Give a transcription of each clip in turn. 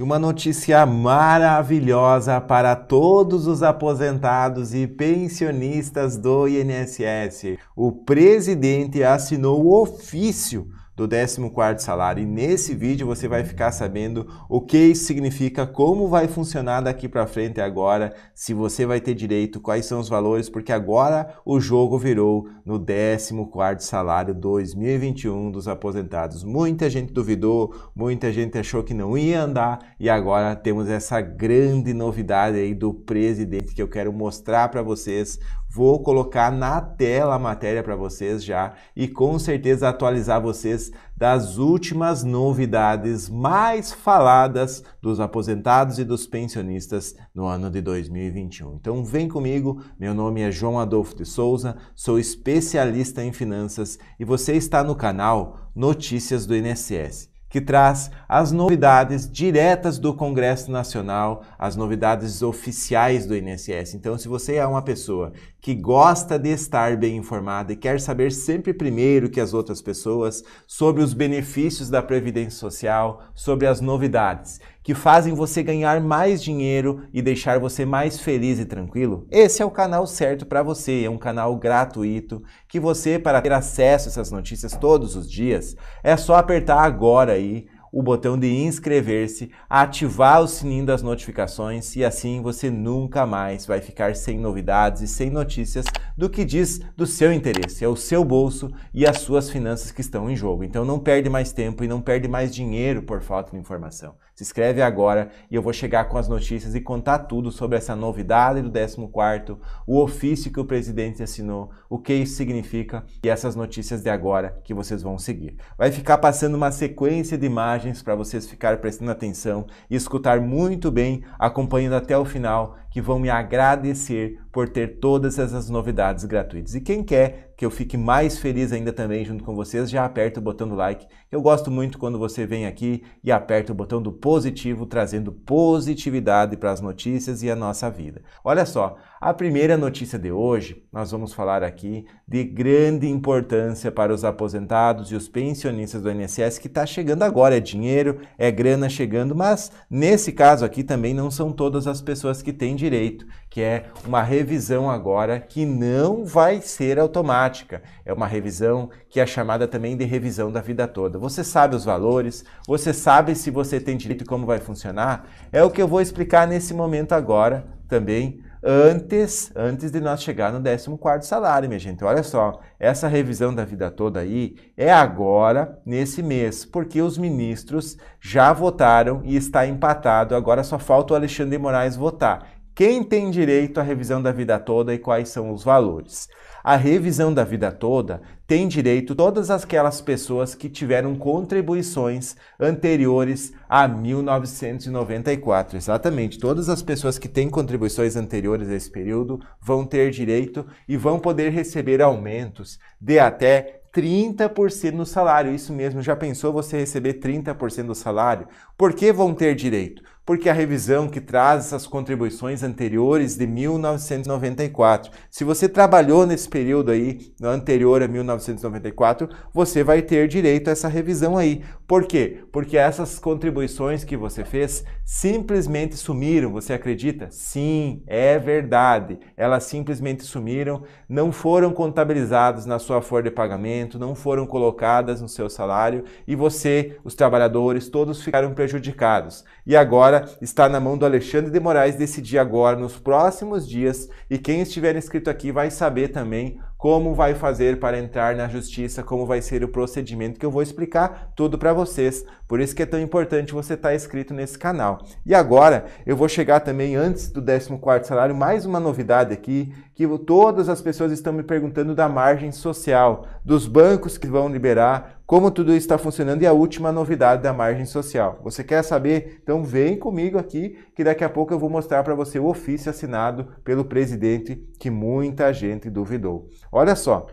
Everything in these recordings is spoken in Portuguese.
E uma notícia maravilhosa para todos os aposentados e pensionistas do INSS. O presidente assinou o ofício do 14º salário e nesse vídeo você vai ficar sabendo o que isso significa, como vai funcionar daqui para frente agora, se você vai ter direito, quais são os valores, porque agora o jogo virou no 14º salário 2021 dos aposentados. Muita gente duvidou, muita gente achou que não ia andar e agora temos essa grande novidade aí do presidente que eu quero mostrar para vocês Vou colocar na tela a matéria para vocês já e com certeza atualizar vocês das últimas novidades mais faladas dos aposentados e dos pensionistas no ano de 2021. Então vem comigo, meu nome é João Adolfo de Souza, sou especialista em finanças e você está no canal Notícias do INSS que traz as novidades diretas do Congresso Nacional, as novidades oficiais do INSS. Então, se você é uma pessoa que gosta de estar bem informada e quer saber sempre primeiro que as outras pessoas sobre os benefícios da Previdência Social, sobre as novidades que fazem você ganhar mais dinheiro e deixar você mais feliz e tranquilo? Esse é o canal certo para você, é um canal gratuito que você, para ter acesso a essas notícias todos os dias, é só apertar agora aí o botão de inscrever-se, ativar o sininho das notificações e assim você nunca mais vai ficar sem novidades e sem notícias do que diz do seu interesse, é o seu bolso e as suas finanças que estão em jogo. Então não perde mais tempo e não perde mais dinheiro por falta de informação. Se inscreve agora e eu vou chegar com as notícias e contar tudo sobre essa novidade do 14º, o ofício que o presidente assinou, o que isso significa e essas notícias de agora que vocês vão seguir. Vai ficar passando uma sequência de imagens imagens para vocês ficarem prestando atenção e escutar muito bem, acompanhando até o final que vão me agradecer por ter todas essas novidades gratuitas. E quem quer que eu fique mais feliz ainda também junto com vocês, já aperta o botão do like. Eu gosto muito quando você vem aqui e aperta o botão do positivo, trazendo positividade para as notícias e a nossa vida. Olha só, a primeira notícia de hoje, nós vamos falar aqui de grande importância para os aposentados e os pensionistas do INSS que está chegando agora. É dinheiro, é grana chegando, mas nesse caso aqui também não são todas as pessoas que têm direito, que é uma revisão agora que não vai ser automática. É uma revisão que é chamada também de revisão da vida toda. Você sabe os valores, você sabe se você tem direito e como vai funcionar. É o que eu vou explicar nesse momento agora também antes, antes de nós chegar no 14º salário, minha gente. Olha só, essa revisão da vida toda aí é agora, nesse mês, porque os ministros já votaram e está empatado, agora só falta o Alexandre de Moraes votar. Quem tem direito à revisão da vida toda e quais são os valores? A revisão da vida toda tem direito todas aquelas pessoas que tiveram contribuições anteriores a 1994. Exatamente, todas as pessoas que têm contribuições anteriores a esse período vão ter direito e vão poder receber aumentos de até 30% no salário. Isso mesmo, já pensou você receber 30% do salário? Por que vão ter direito? porque a revisão que traz essas contribuições anteriores de 1994. Se você trabalhou nesse período aí, anterior a 1994, você vai ter direito a essa revisão aí. Por quê? Porque essas contribuições que você fez simplesmente sumiram, você acredita? Sim, é verdade. Elas simplesmente sumiram, não foram contabilizadas na sua folha de pagamento, não foram colocadas no seu salário e você, os trabalhadores, todos ficaram prejudicados. E agora Agora está na mão do Alexandre de Moraes decidir agora nos próximos dias e quem estiver inscrito aqui vai saber também como vai fazer para entrar na justiça, como vai ser o procedimento que eu vou explicar tudo para vocês. Por isso que é tão importante você estar tá inscrito nesse canal. E agora eu vou chegar também antes do 14º salário mais uma novidade aqui, que todas as pessoas estão me perguntando da margem social, dos bancos que vão liberar, como tudo isso está funcionando e a última novidade da margem social. Você quer saber? Então vem comigo aqui que daqui a pouco eu vou mostrar para você o ofício assinado pelo presidente que muita gente duvidou. Olha só,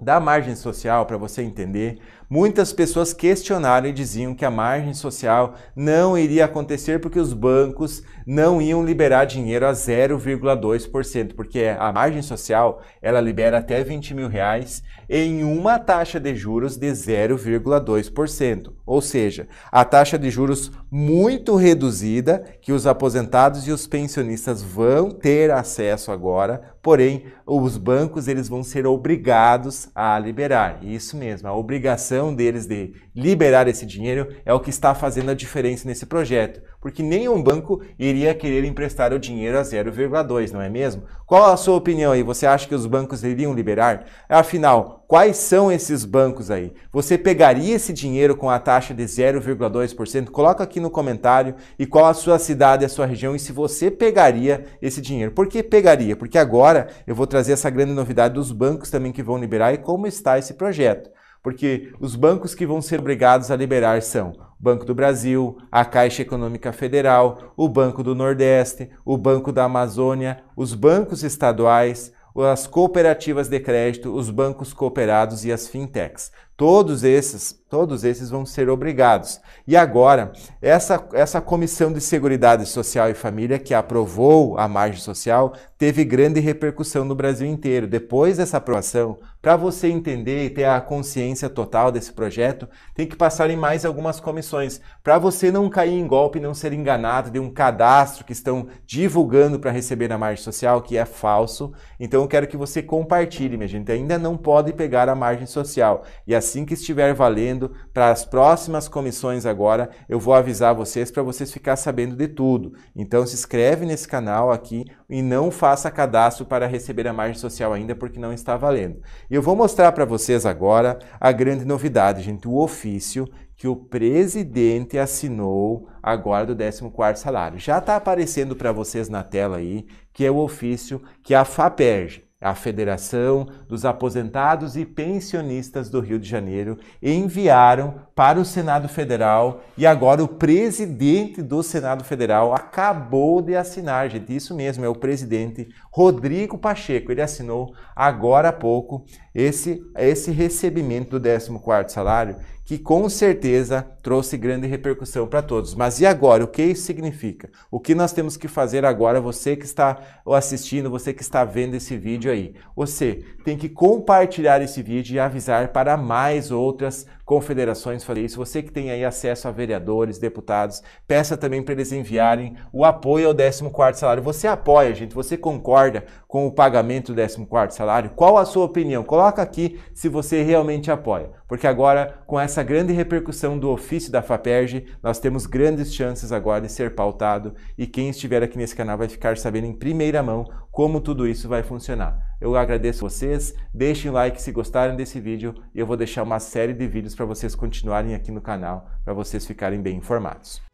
da margem social, para você entender, muitas pessoas questionaram e diziam que a margem social não iria acontecer porque os bancos não iam liberar dinheiro a 0,2%, porque a margem social ela libera até 20 mil reais em uma taxa de juros de 0,2%, ou seja, a taxa de juros muito reduzida que os aposentados e os pensionistas vão ter acesso agora porém os bancos eles vão ser obrigados a liberar. Isso mesmo, a obrigação deles de liberar esse dinheiro é o que está fazendo a diferença nesse projeto, porque nenhum banco iria querer emprestar o dinheiro a 0,2, não é mesmo? Qual a sua opinião aí? Você acha que os bancos iriam liberar? Afinal, Quais são esses bancos aí? Você pegaria esse dinheiro com a taxa de 0,2%? Coloca aqui no comentário e qual a sua cidade, a sua região e se você pegaria esse dinheiro. Por que pegaria? Porque agora eu vou trazer essa grande novidade dos bancos também que vão liberar e como está esse projeto. Porque os bancos que vão ser obrigados a liberar são o Banco do Brasil, a Caixa Econômica Federal, o Banco do Nordeste, o Banco da Amazônia, os bancos estaduais, as cooperativas de crédito, os bancos cooperados e as fintechs. Todos esses, todos esses vão ser obrigados. E agora, essa, essa comissão de Seguridade Social e Família que aprovou a margem social teve grande repercussão no Brasil inteiro. Depois dessa aprovação, para você entender e ter a consciência total desse projeto, tem que passar em mais algumas comissões, para você não cair em golpe, não ser enganado de um cadastro que estão divulgando para receber a margem social, que é falso. Então eu quero que você compartilhe, minha gente. Ainda não pode pegar a margem social. E assim que estiver valendo, para as próximas comissões agora, eu vou avisar vocês para vocês ficar sabendo de tudo. Então se inscreve nesse canal aqui e não faça cadastro para receber a margem social ainda porque não está valendo. E eu vou mostrar para vocês agora a grande novidade, gente, o ofício que o presidente assinou agora do 14º salário. Já está aparecendo para vocês na tela aí, que é o ofício que a FAPERJ, a Federação dos Aposentados e Pensionistas do Rio de Janeiro enviaram para o Senado Federal e agora o presidente do Senado Federal acabou de assinar, gente, isso mesmo, é o presidente Rodrigo Pacheco. Ele assinou agora há pouco esse esse recebimento do 14º salário, que com certeza trouxe grande repercussão para todos. Mas e agora, o que isso significa? O que nós temos que fazer agora, você que está assistindo, você que está vendo esse vídeo aí. Você tem que compartilhar esse vídeo e avisar para mais outras confederações fazer isso. Você que tem aí acesso a vereadores, deputados, peça também para eles enviarem o apoio ao 14 salário. Você apoia, gente? Você concorda com o pagamento do 14 salário? Qual a sua opinião? Coloca aqui se você realmente apoia, porque agora com essa grande repercussão do ofício da Faperj, nós temos grandes chances agora de ser pautado e quem estiver aqui nesse canal vai ficar sabendo em primeira mão como tudo isso vai funcionar. Eu agradeço vocês, deixem like se gostaram desse vídeo e eu vou deixar uma série de vídeos para vocês continuarem aqui no canal, para vocês ficarem bem informados.